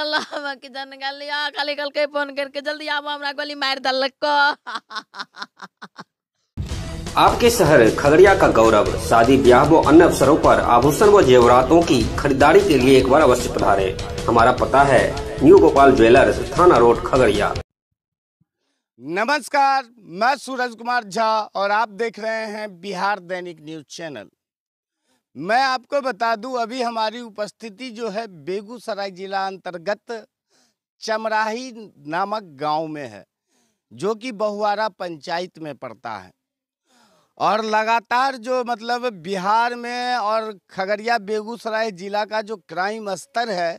हाँ, आपके शहर खगड़िया का गौरव शादी ब्याह व अन्य अवसरों पर आभूषण व जेवरातों की खरीदारी के लिए एक बार अवश्य पधारे हमारा पता है न्यू गोपाल ज्वेलर्स थाना रोड खगड़िया नमस्कार मैं सूरज कुमार झा और आप देख रहे हैं बिहार दैनिक न्यूज चैनल मैं आपको बता दूं अभी हमारी उपस्थिति जो है बेगूसराय जिला अंतर्गत चमराही नामक गांव में है जो कि बहुआरा पंचायत में पड़ता है और लगातार जो मतलब बिहार में और खगड़िया बेगूसराय ज़िला का जो क्राइम स्तर है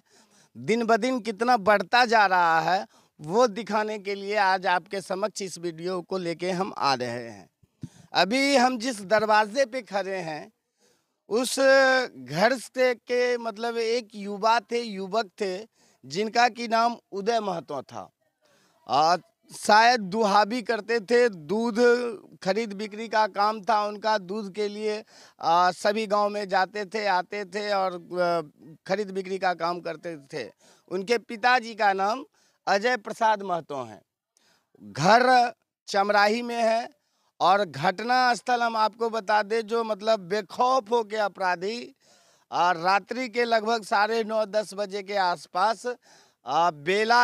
दिन ब दिन कितना बढ़ता जा रहा है वो दिखाने के लिए आज आपके समक्ष इस वीडियो को लेके हम आ रहे हैं अभी हम जिस दरवाजे पे खड़े हैं उस घर से के मतलब एक युवा थे युवक थे जिनका की नाम उदय महतो था आ, शायद दुहाबी करते थे दूध खरीद बिक्री का काम था उनका दूध के लिए आ, सभी गांव में जाते थे आते थे और खरीद बिक्री का काम करते थे उनके पिताजी का नाम अजय प्रसाद महतो हैं घर चमराही में है और घटना स्थल हम आपको बता दें जो मतलब बेखौफ हो के अपराधी और रात्रि के लगभग साढ़े नौ दस बजे के आसपास बेला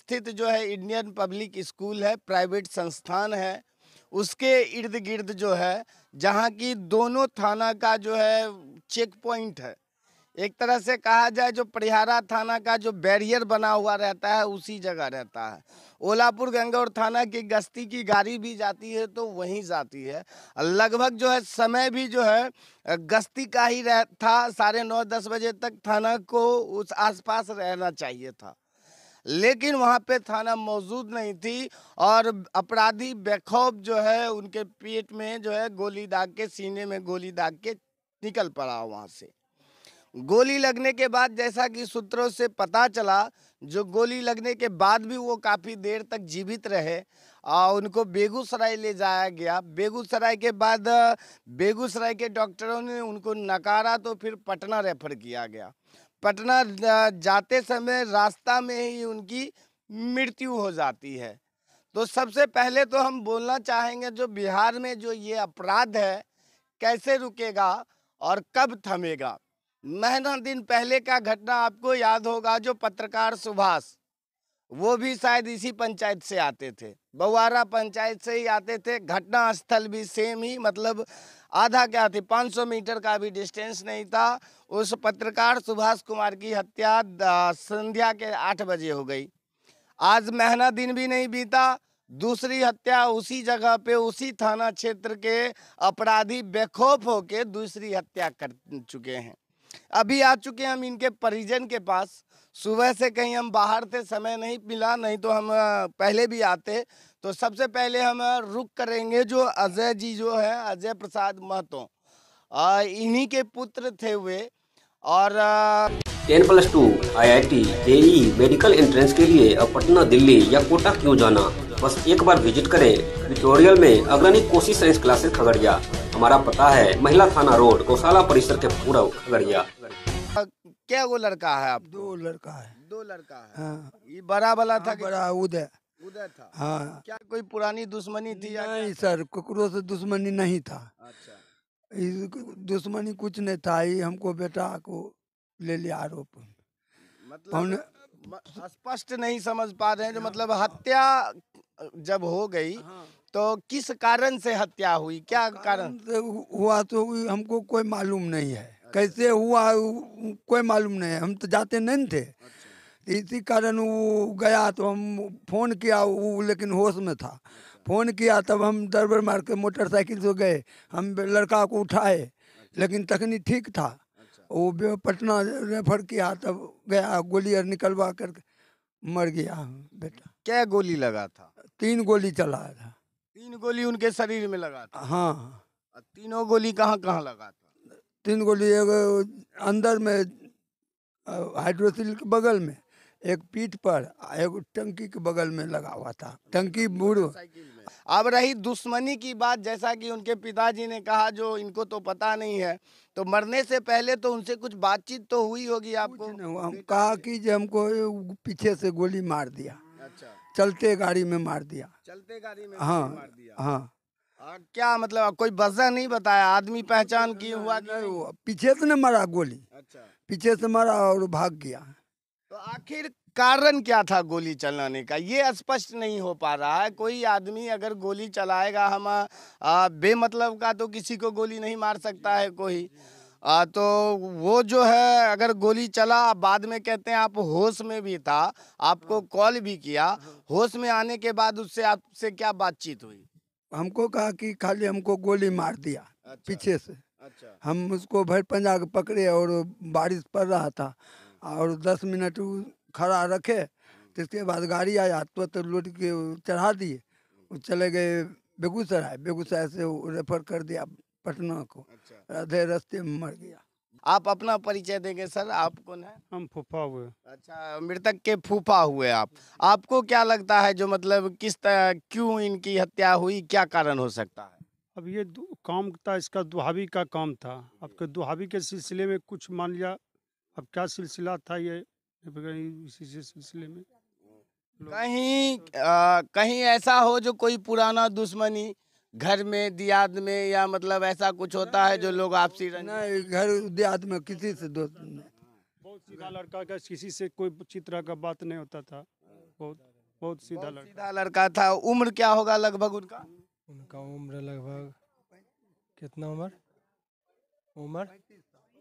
स्थित जो है इंडियन पब्लिक स्कूल है प्राइवेट संस्थान है उसके इर्द गिर्द जो है जहाँ की दोनों थाना का जो है चेक पॉइंट है एक तरह से कहा जाए जो परिहारा थाना का जो बैरियर बना हुआ रहता है उसी जगह रहता है ओलापुर गंगौर थाना की गश्ती की गाड़ी भी जाती है तो वहीं जाती है लगभग जो है समय भी जो है गश्ती का ही रह था साढ़े नौ दस बजे तक थाना को उस आसपास रहना चाहिए था लेकिन वहाँ पे थाना मौजूद नहीं थी और अपराधी बेखौफ जो है उनके पेट में जो है गोली दाग के सीने में गोली दाग के निकल पड़ा वहाँ से गोली लगने के बाद जैसा कि सूत्रों से पता चला जो गोली लगने के बाद भी वो काफ़ी देर तक जीवित रहे और उनको बेगूसराय ले जाया गया बेगूसराय के बाद बेगूसराय के डॉक्टरों ने उनको नकारा तो फिर पटना रेफर किया गया पटना जाते समय रास्ता में ही उनकी मृत्यु हो जाती है तो सबसे पहले तो हम बोलना चाहेंगे जो बिहार में जो ये अपराध है कैसे रुकेगा और कब थमेगा महीना दिन पहले का घटना आपको याद होगा जो पत्रकार सुभाष वो भी शायद इसी पंचायत से आते थे बवारा पंचायत से ही आते थे घटना स्थल भी सेम ही मतलब आधा क्या थी 500 मीटर का भी डिस्टेंस नहीं था उस पत्रकार सुभाष कुमार की हत्या संध्या के आठ बजे हो गई आज महना दिन भी नहीं बीता दूसरी हत्या उसी जगह पे उसी थाना क्षेत्र के अपराधी बेखौफ होके दूसरी हत्या कर चुके हैं अभी आ चुके हैं हम इनके परिजन के पास सुबह से कहीं हम बाहर थे समय नहीं मिला नहीं तो हम पहले भी आते तो सबसे पहले हम रुक करेंगे जो अजय जी जो है अजय प्रसाद महतो इन्हीं के पुत्र थे हुए और ten plus two I I T JEE medical entrance के लिए अब पटना दिल्ली या कोटा क्यों जाना बस एक बार विजिट करें ट्यूटोरियल में अग्रणी कोशिश साइंस क्लासेस खगड़िया हमारा पता है महिला थाना रोड गौशाला परिसर के पूरा खगड़िया क्या वो लड़का है आप दो लड़का है दो लड़का है हाँ। ये बड़ा वाला हाँ, था हाँ, बड़ा उदय उदय था हाँ क्या कोई पुरानी दुश्मनी थी नहीं सर ककरो से दुश्मनी नहीं था अच्छा दुश्मनी कुछ नहीं था ये हमको बेटा को ले लिया आरोप मतलब हमने स्पष्ट नहीं समझ पा रहे हैं जो हाँ। मतलब हत्या जब हो गई हाँ। तो किस कारण से हत्या हुई क्या कारण हुआ तो हमको कोई मालूम नहीं है अच्छा। कैसे हुआ कोई मालूम नहीं है हम तो जाते नहीं थे अच्छा। तो इसी कारण वो गया तो हम फ़ोन किया वो लेकिन होश में था अच्छा। फ़ोन किया तब हम दरबर मार के मोटरसाइकिल से गए हम लड़का को उठाए लेकिन तकनी ठीक था वो पटना रेफर किया तब गया गोली और निकलवा कर मर गया बेटा क्या गोली लगा था तीन गोली चला था तीन गोली उनके शरीर में लगा हाँ तीनों गोली कहाँ कहाँ लगा तीन गोली एक अंदर में हाइड्रोसिल के बगल में एक पीठ पर एक टंकी के बगल में लगा हुआ था टंकी बूढ़ अब रही दुश्मनी की बात जैसा कि उनके पिताजी ने कहा जो इनको तो पता नहीं है तो मरने से पहले तो उनसे कुछ बातचीत तो हुई होगी आपको कहा कि जो हमको पीछे से गोली मार दिया अच्छा चलते गाड़ी में मार दिया चलते गाड़ी में हाँ मार दिया हाँ आ, क्या मतलब कोई वजह नहीं बताया आदमी पहचान की हुआ नहीं नहीं पीछे से न मारा गोली अच्छा पीछे से मारा और भाग गया तो आखिर कारण क्या था गोली चलाने का ये स्पष्ट नहीं हो पा रहा है कोई आदमी अगर गोली चलाएगा हम बेमतलब का तो किसी को गोली नहीं मार सकता है कोई आ, तो वो जो है अगर गोली चला बाद में कहते हैं आप होश में भी था आपको हाँ। कॉल भी किया हाँ। होश में आने के बाद उससे आपसे क्या बातचीत हुई हमको कहा कि खाली हमको गोली मार दिया अच्छा, पीछे से अच्छा। हम उसको भर पंजा के पकड़े और बारिश पड़ रहा था हम्म। और दस मिनट खड़ा रखे तो हम्म। इसके बाद गाड़ी आया तो, तो के चढ़ा दिए हम्म। चले गए बेगूसराय बेगूसराय से रेफर कर दिया पटना को अच्छा। रास्ते में मर गया आप अपना परिचय देंगे सर आप कौन है हम फूफा हुए अच्छा मृतक के फूफा हुए आप आपको क्या लगता है जो मतलब किस तरह क्यों इनकी हत्या हुई क्या कारण हो सकता है अब ये काम था इसका दुहावी का काम था आपके दुहावी के सिलसिले में कुछ मान लिया अब क्या सिलसिला था ये इसी सिलसिले में कहीं आ, कहीं ऐसा हो जो कोई पुराना दुश्मनी घर में दियाद में या मतलब ऐसा कुछ होता है जो लोग आपसी नहीं घर दियाद में किसी से दोस्त नहीं बहुत सीधा लड़का का किसी से कोई अच्छी तरह का बात नहीं होता था बहुत बहुत सीधा लड़का सीधा लड़का था उम्र क्या होगा लगभग उनका उनका उम्र लगभग कितना उम्र उम्र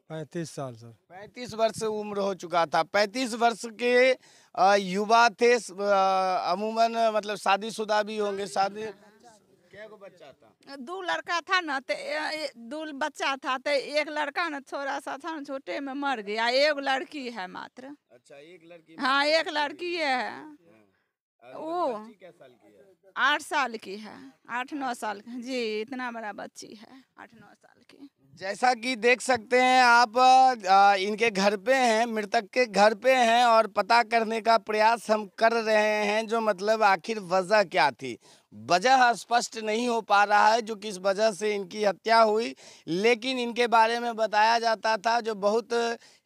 पैंतीस साल सर पैंतीस वर्ष उम्र हो चुका था पैंतीस वर्ष के युवा थे अमूमन मतलब शादीशुदा भी होंगे शादी दो लड़का था ना तो दो बच्चा था तो एक लड़का ना थोड़ा सा था ना छोटे में मर गया एक लड़की है मात्र अच्छा एक लड़की हाँ एक लड़की है वो हाँ। आठ साल की है आठ नौ साल की जी इतना बड़ा बच्ची है आठ नौ साल की जैसा कि देख सकते हैं आप आ, इनके घर पे हैं मृतक के घर पे हैं और पता करने का प्रयास हम कर रहे हैं जो मतलब आखिर वजह क्या थी वजह स्पष्ट नहीं हो पा रहा है जो किस वजह से इनकी हत्या हुई लेकिन इनके बारे में बताया जाता था जो बहुत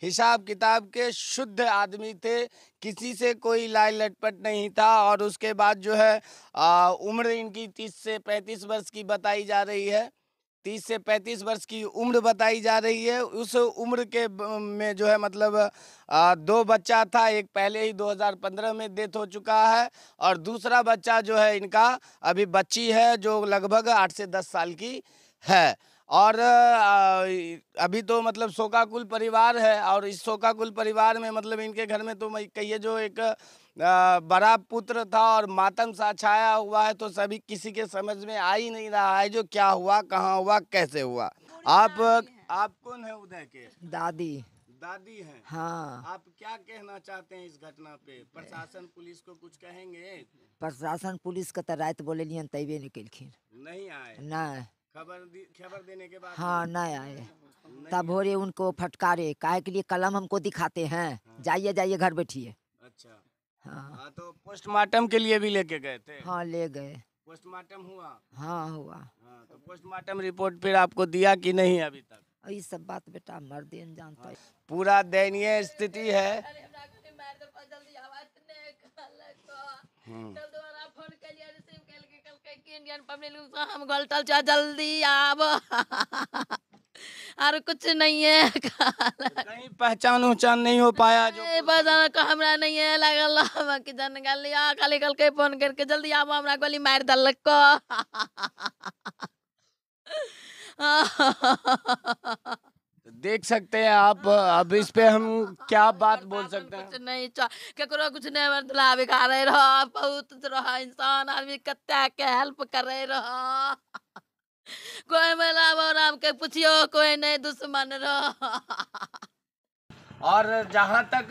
हिसाब किताब के शुद्ध आदमी थे किसी से कोई लाई लटपट नहीं था और उसके बाद जो है उम्र इनकी तीस से पैंतीस वर्ष की बताई जा रही है तीस से पैंतीस वर्ष की उम्र बताई जा रही है उस उम्र के में जो है मतलब दो बच्चा था एक पहले ही 2015 में डेथ हो चुका है और दूसरा बच्चा जो है इनका अभी बच्ची है जो लगभग आठ से दस साल की है और अभी तो मतलब शोकाकुल परिवार है और इस शोकाकुल परिवार में मतलब इनके घर में तो कहिए जो एक बड़ा पुत्र था और मातम सा छाया हुआ है तो सभी किसी के समझ में आ ही नहीं रहा है जो क्या हुआ कहाँ हुआ कैसे हुआ आप आप कौन है उदय के दादी दादी है हाँ आप क्या कहना चाहते हैं इस घटना पे प्रशासन पुलिस को कुछ कहेंगे प्रशासन पुलिस का तो रात बोले लियन निकल निकलखिन नहीं आए नहीं खबर खबर देने के बाद हाँ नहीं आए तब भोरे उनको फटकारे काहे के लिए कलम हमको दिखाते हैं हाँ। जाइए जाइए घर बैठिए हाँ।, हाँ तो पोस्टमार्टम के लिए भी लेके गए थे हाँ ले गए पोस्टमार्टम हुआ हाँ हुआ हाँ, तो पोस्टमार्टम रिपोर्ट फिर आपको दिया कि नहीं अभी तक ये सब बात बेटा मर्द जानता है हाँ, पूरा दयनीय स्थिति है हम्म। हम चल जल्दी आब और कुछ नहीं है कहीं पहचान उचान नहीं हो पाया जो पहचान का हमरा नहीं है लगल की बाकी जनगल खाली कल के फोन करके जल्दी आबो हमरा गोली मार दल को देख सकते हैं आप अब इस पे हम क्या बात बोल सकते हैं कुछ नहीं ककरो कुछ नहीं मतलब रहे रहो बहुत रहो इंसान आदमी कत्ते के हेल्प कर रहे रहो कोई में राम के पूछियो कोई नहीं दुश्मन रो और जहाँ तक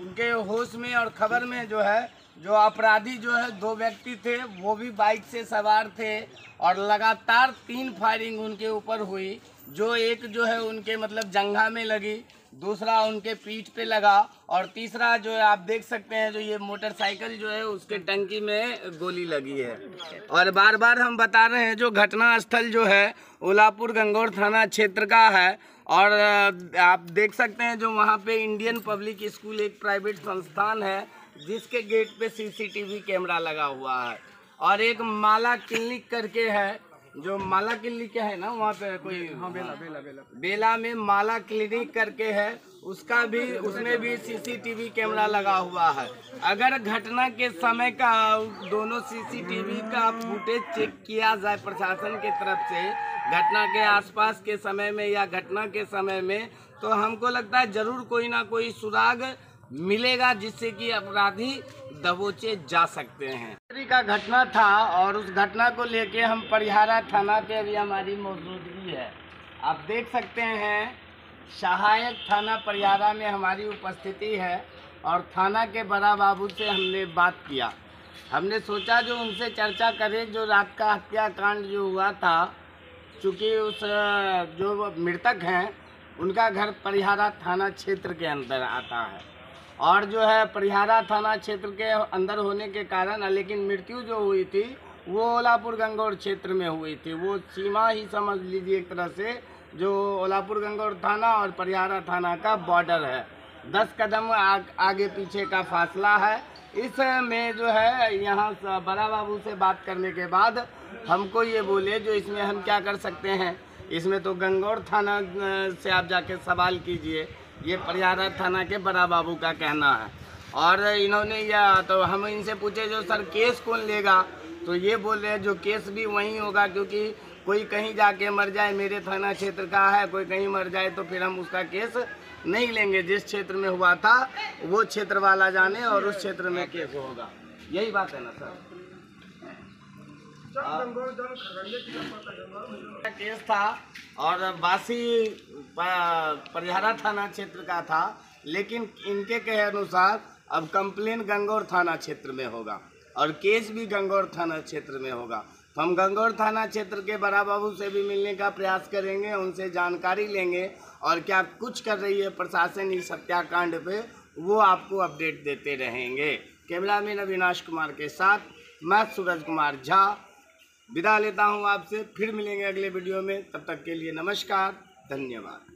उनके होश में और खबर में जो है जो अपराधी जो है दो व्यक्ति थे वो भी बाइक से सवार थे और लगातार तीन फायरिंग उनके ऊपर हुई जो एक जो है उनके मतलब जंगा में लगी दूसरा उनके पीठ पे लगा और तीसरा जो है आप देख सकते हैं जो ये मोटरसाइकिल जो है उसके टंकी में गोली लगी है और बार बार हम बता रहे हैं जो घटना स्थल जो है उलापुर गंगौर थाना क्षेत्र का है और आप देख सकते हैं जो वहाँ पे इंडियन पब्लिक स्कूल एक प्राइवेट संस्थान है जिसके गेट पे सीसीटीवी कैमरा लगा हुआ है और एक माला क्लिनिक करके है जो माला किली क्या है ना वहाँ पे कोई हाँ बेला बेला बेला बेला में माला क्लिनिक करके है उसका भी उसमें भी सीसीटीवी कैमरा लगा हुआ है अगर घटना के समय का दोनों सीसीटीवी का फुटेज चेक किया जाए प्रशासन के तरफ से घटना के आसपास के समय में या घटना के समय में तो हमको लगता है जरूर कोई ना कोई सुराग मिलेगा जिससे कि अपराधी दबोचे जा सकते हैं का घटना था और उस घटना को लेके हम परिहारा थाना पे अभी हमारी मौजूदगी है आप देख सकते हैं सहायक थाना परिहारा में हमारी उपस्थिति है और थाना के बड़ा बाबू से हमने बात किया हमने सोचा जो उनसे चर्चा करें जो रात का हत्याकांड जो हुआ था चूँकि उस जो मृतक हैं उनका घर परिहारा थाना क्षेत्र के अंदर आता है और जो है परिहारा थाना क्षेत्र के अंदर होने के कारण लेकिन मृत्यु जो हुई थी वो ओलापुर गंगौर क्षेत्र में हुई थी वो सीमा ही समझ लीजिए एक तरह से जो ओलापुर गंगौर थाना और परिहारा थाना का बॉर्डर है दस कदम आ, आगे पीछे का फासला है इसमें जो है यहाँ बड़ा बाबू से बात करने के बाद हमको ये बोले जो इसमें हम क्या कर सकते हैं इसमें तो गंगौर थाना से आप जाके सवाल कीजिए ये प्रयागराज थाना के बड़ा बाबू का कहना है और इन्होंने यह तो हम इनसे पूछे जो सर केस कौन लेगा तो ये बोल रहे हैं जो केस भी वहीं होगा क्योंकि कोई कहीं जाके मर जाए मेरे थाना क्षेत्र का है कोई कहीं मर जाए तो फिर हम उसका केस नहीं लेंगे जिस क्षेत्र में हुआ था वो क्षेत्र वाला जाने और उस क्षेत्र में केस होगा यही बात है ना सर केस था और बासी परिहारा थाना क्षेत्र का था लेकिन इनके के अनुसार अब कंप्लेन गंगौर थाना क्षेत्र में होगा और केस भी गंगौर थाना क्षेत्र में होगा तो हम गंगौर थाना क्षेत्र के बड़ा बाबू से भी मिलने का प्रयास करेंगे उनसे जानकारी लेंगे और क्या कुछ कर रही है प्रशासन इस हत्याकांड पे वो आपको अपडेट देते रहेंगे कैमरामैन अविनाश कुमार के साथ मैं सूरज कुमार झा विदा लेता हूँ आपसे फिर मिलेंगे अगले वीडियो में तब तक के लिए नमस्कार धन्यवाद